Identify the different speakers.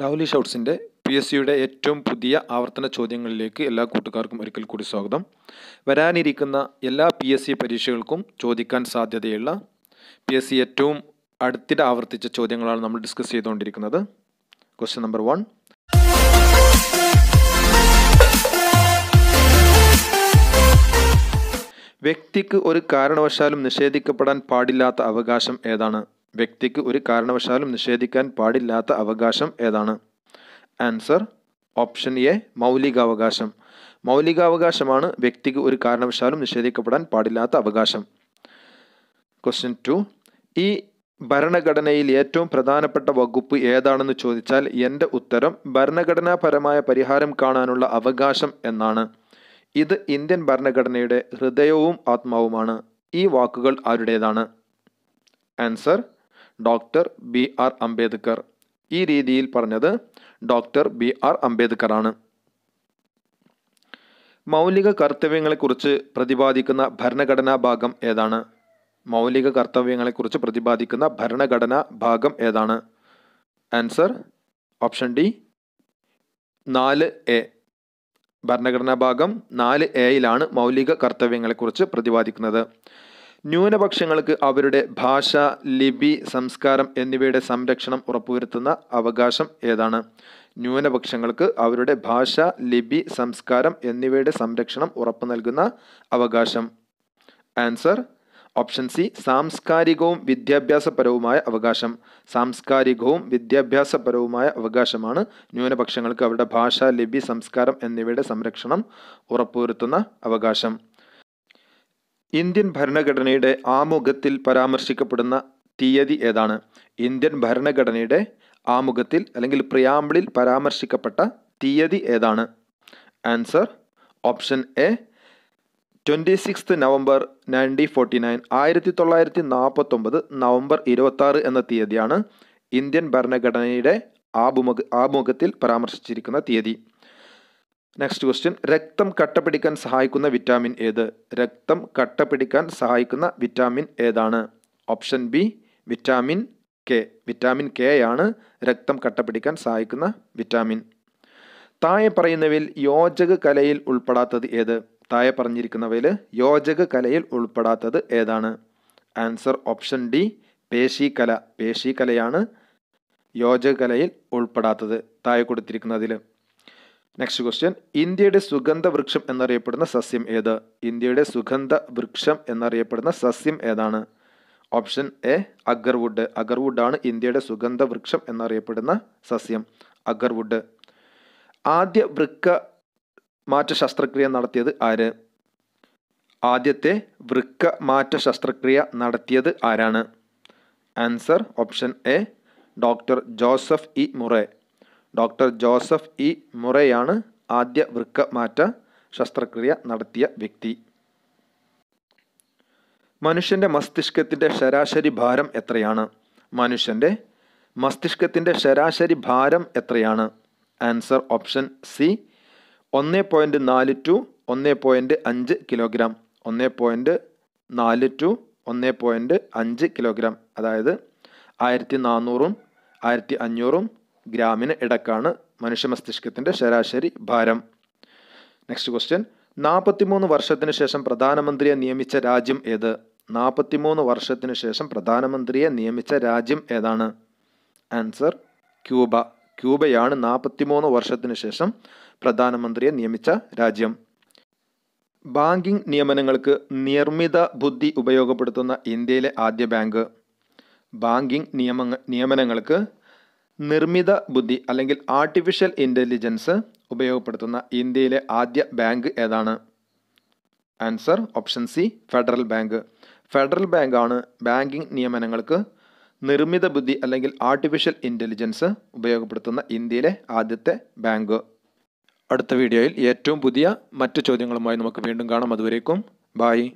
Speaker 1: lovely ഷൗട്ട്സിൻ്റെ P S സിയുടെ ഏറ്റവും പുതിയ ആവർത്തന ചോദ്യങ്ങളിലേക്ക് എല്ലാ കൂട്ടുകാർക്കും ഒരിക്കൽ കൂടി സ്വാഗതം വരാനിരിക്കുന്ന എല്ലാ പി എസ് സി പരീക്ഷകൾക്കും ചോദിക്കാൻ സാധ്യതയുള്ള പി എസ് സി ഏറ്റവും അടുത്തിടെ ആവർത്തിച്ച ചോദ്യങ്ങളാണ് നമ്മൾ ഡിസ്കസ് ചെയ്തുകൊണ്ടിരിക്കുന്നത് ക്വസ്റ്റ്യൻ നമ്പർ വൺ വ്യക്തിക്ക് ഒരു കാരണവശാലും നിഷേധിക്കപ്പെടാൻ പാടില്ലാത്ത അവകാശം ഏതാണ് വ്യക്തിക്ക് ഒരു കാരണവശാലും നിഷേധിക്കാൻ പാടില്ലാത്ത അവകാശം ഏതാണ് ആൻസർ ഓപ്ഷൻ എ മൗലികാവകാശം മൗലികാവകാശമാണ് വ്യക്തിക്ക് ഒരു കാരണവശാലും നിഷേധിക്കപ്പെടാൻ പാടില്ലാത്ത അവകാശം ക്വസ്റ്റ്യൻ ടു ഈ ഭരണഘടനയിൽ ഏറ്റവും പ്രധാനപ്പെട്ട വകുപ്പ് ഏതാണെന്ന് ചോദിച്ചാൽ എൻ്റെ ഉത്തരം ഭരണഘടനാപരമായ പരിഹാരം കാണാനുള്ള അവകാശം എന്നാണ് ഇത് ഇന്ത്യൻ ഭരണഘടനയുടെ ഹൃദയവും ആത്മാവുമാണ് ഈ വാക്കുകൾ ആരുടേതാണ് answer doctor B R Ambedkar ഈ രീതിയിൽ പറഞ്ഞത് ഡോക്ടർ ബി ആർ അംബേദ്കർ ആണ് മൗലിക കർത്തവ്യങ്ങളെക്കുറിച്ച് പ്രതിപാദിക്കുന്ന ഭരണഘടനാ ഭാഗം ഏതാണ് മൗലിക കർത്തവ്യങ്ങളെക്കുറിച്ച് പ്രതിപാദിക്കുന്ന ഭരണഘടനാ ഭാഗം ഏതാണ് ആൻസർ ഓപ്ഷൻ ഡി നാല് എ ഭരണഘടനാ ഭാഗം നാല് എയിലാണ് മൗലിക കർത്തവ്യങ്ങളെക്കുറിച്ച് പ്രതിപാദിക്കുന്നത് ന്യൂനപക്ഷങ്ങൾക്ക് അവരുടെ ഭാഷ ലിപി സംസ്കാരം എന്നിവയുടെ സംരക്ഷണം ഉറപ്പുവരുത്തുന്ന അവകാശം ഏതാണ് ന്യൂനപക്ഷങ്ങൾക്ക് അവരുടെ ഭാഷ ലിപി സംസ്കാരം എന്നിവയുടെ സംരക്ഷണം ഉറപ്പു നൽകുന്ന അവകാശം ആൻസർ ഓപ്ഷൻ സി സാംസ്കാരികവും വിദ്യാഭ്യാസപരവുമായ അവകാശം സാംസ്കാരികവും വിദ്യാഭ്യാസപരവുമായ അവകാശമാണ് ന്യൂനപക്ഷങ്ങൾക്ക് അവരുടെ ഭാഷ ലിപി സംസ്കാരം എന്നിവയുടെ സംരക്ഷണം ഉറപ്പുവരുത്തുന്ന അവകാശം ഇന്ത്യൻ ഭരണഘടനയുടെ ആമുഖത്തിൽ പരാമർശിക്കപ്പെടുന്ന തീയതി ഏതാണ് ഇന്ത്യൻ ഭരണഘടനയുടെ ആമുഖത്തിൽ അല്ലെങ്കിൽ പ്രിയാമ്പിളിൽ പരാമർശിക്കപ്പെട്ട തീയതി ഏതാണ് answer option A twenty six November nineteen forty nine ആയിരത്തി തൊള്ളായിരത്തി നാൽപ്പത്തൊമ്പത് നവംബർ ഇരുപത്താറ് എന്ന തീയതിയാണ് ഇന്ത്യൻ ഭരണഘടനയുടെ ആമുഖ ആമുഖത്തിൽ പരാമർശിച്ചിരിക്കുന്ന തീയതി നെക്സ്റ്റ് ക്വസ്റ്റ്യൻ രക്തം കട്ട പിടിക്കാൻ സഹായിക്കുന്ന വിറ്റാമിൻ ഏത് രക്തം കട്ട പിടിക്കാൻ സഹായിക്കുന്ന വിറ്റാമിൻ ഏതാണ് option B vitamin K vitamin K ആണ് രക്തം കട്ട പിടിക്കാൻ സഹായിക്കുന്ന വിറ്റാമിൻ താഴെ പറയുന്നവയിൽ യോജക കലയിൽ ഉൾപ്പെടാത്തത് ഏത് താഴെ പറഞ്ഞിരിക്കുന്നവയിൽ യോജക കലയിൽ ഉൾപ്പെടാത്തത് ഏതാണ് ആൻസർ ഓപ്ഷൻ ഡി പേശികല യോജക കലയിൽ ഉൾപ്പെടാത്തത് താഴെ കൊടുത്തിരിക്കുന്നതിൽ നെക്സ്റ്റ് ക്വസ്റ്റ്യൻ ഇന്ത്യയുടെ സുഗന്ധ വൃക്ഷം എന്നറിയപ്പെടുന്ന സസ്യം ഏത് ഇന്ത്യയുടെ സുഗന്ധ വൃക്ഷം എന്നറിയപ്പെടുന്ന സസ്യം ഏതാണ് ഓപ്ഷൻ എ അഗർവുഡ് അഗർവുഡ് ആണ് ഇന്ത്യയുടെ സുഗന്ധ വൃക്ഷം എന്നറിയപ്പെടുന്ന സസ്യം അഗർവുഡ് ആദ്യ വൃക്ക മാറ്റ ശസ്ത്രക്രിയ നടത്തിയത് ആര് ആദ്യത്തെ വൃക്ക മാറ്റ ശസ്ത്രക്രിയ നടത്തിയത് ആരാണ് answer option A doctor Joseph E Murray doctor Joseph E മുറയാണ് ആദ്യ വൃക്കമാറ്റ ശസ്ത്രക്രിയ നടത്തിയ വ്യക്തി മനുഷ്യൻ്റെ മസ്തിഷ്കത്തിൻ്റെ ശരാശരി ഭാരം എത്രയാണ് മനുഷ്യൻ്റെ മസ്തിഷ്കത്തിൻ്റെ ശരാശരി ഭാരം എത്രയാണ് ആൻസർ ഓപ്ഷൻ സി ഒന്ന് പോയിൻറ്റ് നാല് ടു ഒന്ന് പോയിൻറ്റ് അഞ്ച് കിലോഗ്രാം ഒന്ന് പോയിൻറ്റ് നാല് ടു ഒന്ന് പോയിൻറ്റ് അഞ്ച് കിലോഗ്രാം അതായത് ആയിരത്തി നാനൂറും ആയിരത്തി അഞ്ഞൂറും ഗ്രാമിന് ഇടക്കാണ് മനുഷ്യ മസ്തിഷ്കത്തിന്റെ ശരാശരി ഭാരം നെക്സ്റ്റ് ക്വസ്റ്റ്യൻ നാൽപ്പത്തിമൂന്ന് വർഷത്തിന് ശേഷം പ്രധാനമന്ത്രിയെ നിയമിച്ച രാജ്യം ഏത് നാൽപ്പത്തിമൂന്ന് വർഷത്തിന് ശേഷം പ്രധാനമന്ത്രിയെ നിയമിച്ച രാജ്യം ഏതാണ് ആൻസർ ക്യൂബ ക്യൂബയാണ് നാൽപ്പത്തിമൂന്ന് വർഷത്തിന് ശേഷം പ്രധാനമന്ത്രിയെ നിയമിച്ച രാജ്യം ബാങ്കിംഗ് നിയമനങ്ങൾക്ക് നിർമ്മിത ബുദ്ധി ഉപയോഗപ്പെടുത്തുന്ന ഇന്ത്യയിലെ ആദ്യ ബാങ്ക് ബാങ്കിംഗ് നിയമ നിയമനങ്ങൾക്ക് നിർമ്മിത ബുദ്ധി അല്ലെങ്കിൽ ആർട്ടിഫിഷ്യൽ ഇൻ്റലിജൻസ് ഉപയോഗപ്പെടുത്തുന്ന ഇന്ത്യയിലെ ആദ്യ ബാങ്ക് ഏതാണ് answer option C federal bank federal ബാങ്കാണ് ബാങ്കിംഗ് നിയമനങ്ങൾക്ക് നിർമ്മിത ബുദ്ധി അല്ലെങ്കിൽ ആർട്ടിഫിഷ്യൽ ഇൻ്റലിജൻസ് ഉപയോഗപ്പെടുത്തുന്ന ഇന്ത്യയിലെ ആദ്യത്തെ ബാങ്ക് അടുത്ത വീഡിയോയിൽ ഏറ്റവും പുതിയ മറ്റ് ചോദ്യങ്ങളുമായി നമുക്ക് വീണ്ടും കാണാം അതുവരേക്കും ബായ്